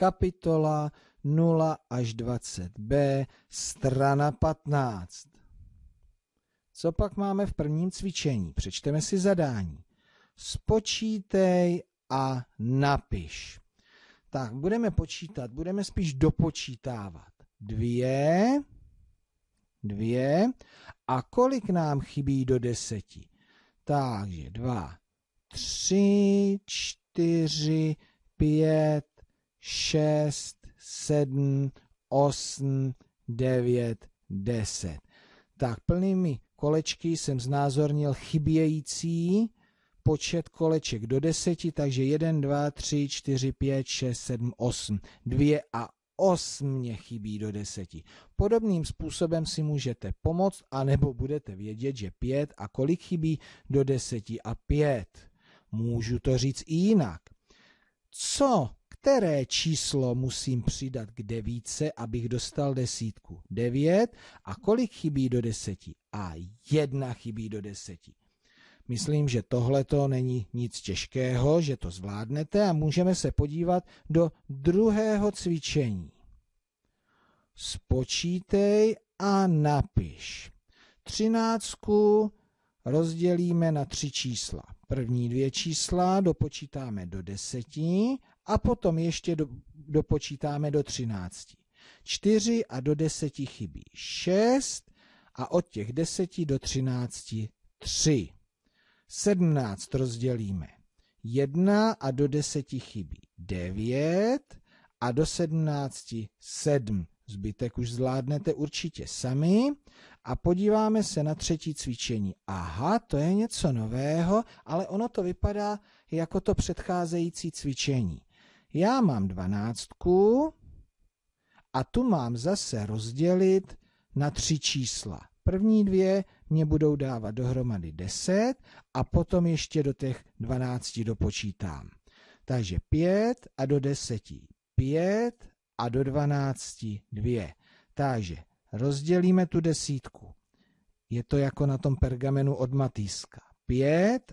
kapitola 0 až 20b, strana 15. Co pak máme v prvním cvičení? Přečteme si zadání. Spočítej a napiš. Tak, budeme počítat, budeme spíš dopočítávat. Dvě, dvě a kolik nám chybí do deseti? Takže dva, tři, čtyři, pět, 6, 7, 8, 9, 10. Tak plnými kolečky jsem znázornil chybějící počet koleček do 10, takže 1, 2, 3, 4, 5, 6, 7, 8. 2 a 8 mě chybí do 10. Podobným způsobem si můžete pomoct, anebo budete vědět, že 5 a kolik chybí do 10 a 5. Můžu to říct i jinak. Co které číslo musím přidat k devíce, abych dostal desítku? Devět. a kolik chybí do deseti? A jedna chybí do deseti. Myslím, že tohle to není nic těžkého, že to zvládnete a můžeme se podívat do druhého cvičení. Spočítej a napiš. Třináctku rozdělíme na tři čísla. První dvě čísla dopočítáme do deseti a potom ještě do, dopočítáme do 13. 4 a do 10 chybí 6 a od těch 10 do 13 3. 17 rozdělíme 1 a do 10 chybí 9 a do 17 7. Zbytek už zvládnete určitě sami a podíváme se na třetí cvičení. Aha, to je něco nového, ale ono to vypadá jako to předcházející cvičení já mám dvanáctku a tu mám zase rozdělit na tři čísla. První dvě mě budou dávat dohromady 10 a potom ještě do těch 12 dopočítám. Takže 5 a do 10 5 a do 12 2. Takže rozdělíme tu desítku. Je to jako na tom pergamenu od Matýska. 5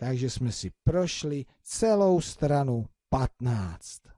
Takže jsme si prošli celou stranu 15.